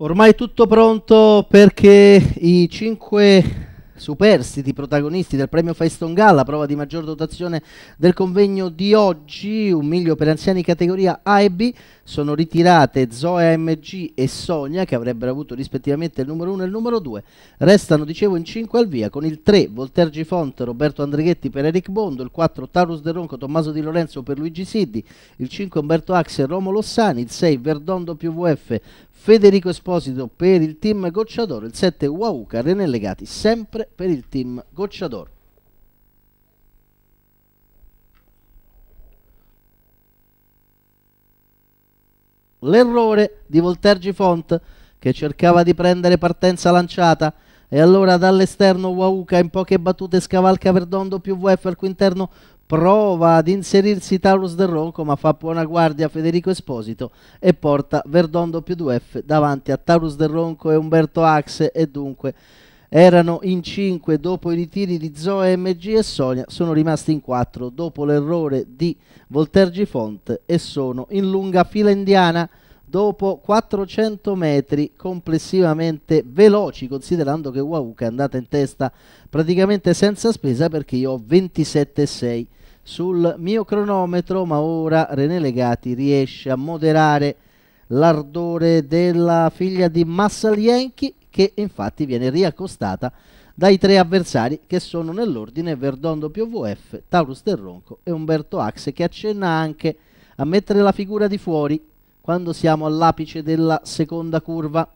Ormai tutto pronto perché i cinque superstiti protagonisti del premio Feston Gala, prova di maggior dotazione del convegno di oggi, un miglio per anziani categoria A e B, sono ritirate Zoe AMG e Sonia che avrebbero avuto rispettivamente il numero 1 e il numero 2. Restano, dicevo, in 5 al via con il 3 Voltergi Fonte, Roberto Andreghetti per Eric Bondo, il 4 Tarus De Ronco, Tommaso Di Lorenzo per Luigi Siddi, il 5 Umberto Axel, Romolo Sani, il 6 Verdon WF Federico Esposito per il team Gocciador, il 7 Wauca, René Legati sempre per il team Gocciador. L'errore di Voltergi Font che cercava di prendere partenza lanciata e allora dall'esterno Wauca in poche battute scavalca Verdondo più VF al quinterno prova ad inserirsi Taurus del Ronco ma fa buona guardia Federico Esposito e porta Verdon f davanti a Taurus del Ronco e Umberto Axe e dunque erano in 5 dopo i ritiri di Zoe, MG e Sonia, sono rimasti in 4 dopo l'errore di Voltergi Fonte e sono in lunga fila indiana dopo 400 metri complessivamente veloci, considerando che Wauke è andata in testa praticamente senza spesa perché io ho 27,6 sul mio cronometro, ma ora René Legati riesce a moderare l'ardore della figlia di Massalienchi che infatti viene riaccostata dai tre avversari che sono nell'ordine Verdondo PVF, Taurus del Ronco e Umberto Axe che accenna anche a mettere la figura di fuori quando siamo all'apice della seconda curva.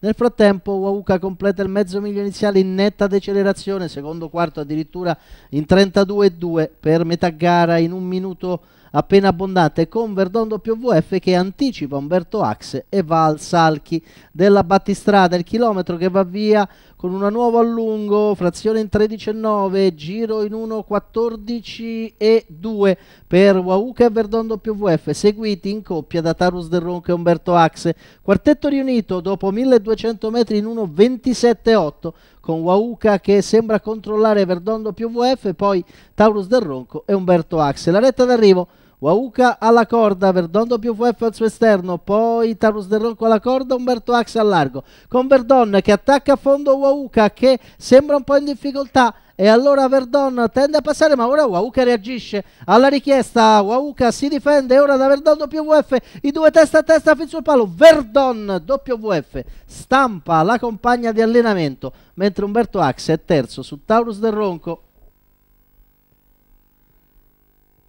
Nel frattempo Wauka completa il mezzo miglio iniziale in netta decelerazione, secondo quarto addirittura in 32-2 per metà gara in un minuto appena abbondante con Verdon WF che anticipa Umberto Axe e va al Salchi della battistrada, il chilometro che va via con una nuova allungo, frazione in 13.9, giro in 1.14 e 2 per Wauke e Verdon WF, seguiti in coppia da Tarus Del Ronco e Umberto Axe. Quartetto riunito dopo 1200 metri in 1.27.8 con Wauka che sembra controllare Verdon WF, poi Taurus del Ronco e Umberto Axe. La retta d'arrivo Wauka alla corda, Verdon WF al suo esterno, poi Taurus Del Ronco alla corda, Umberto Axe al largo, con Verdon che attacca a fondo Wauka che sembra un po' in difficoltà, e allora Verdon tende a passare ma ora Wauka reagisce alla richiesta Wauka si difende ora da Verdon WF i due testa a testa fin sul palo Verdon WF stampa la compagna di allenamento mentre Umberto Axe è terzo su Taurus del Ronco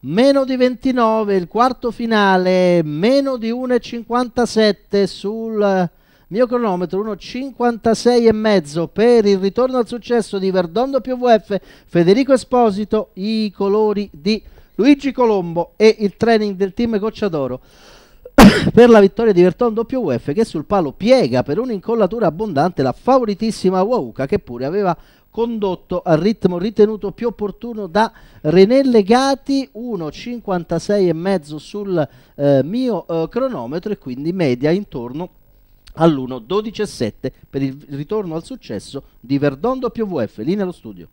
meno di 29 il quarto finale meno di 1,57 sul mio cronometro 156 e mezzo per il ritorno al successo di Verdondo PVF, Federico Esposito, i colori di Luigi Colombo e il training del team Cocciadoro per la vittoria di Vertondo WF che sul palo piega per un'incollatura abbondante la favoritissima Wauka che pure aveva condotto al ritmo ritenuto più opportuno da René Legati 1.56 e mezzo sul eh, mio eh, cronometro e quindi media intorno a all'1, 12 7 per il ritorno al successo di Verdondo PVF. Lì nello studio.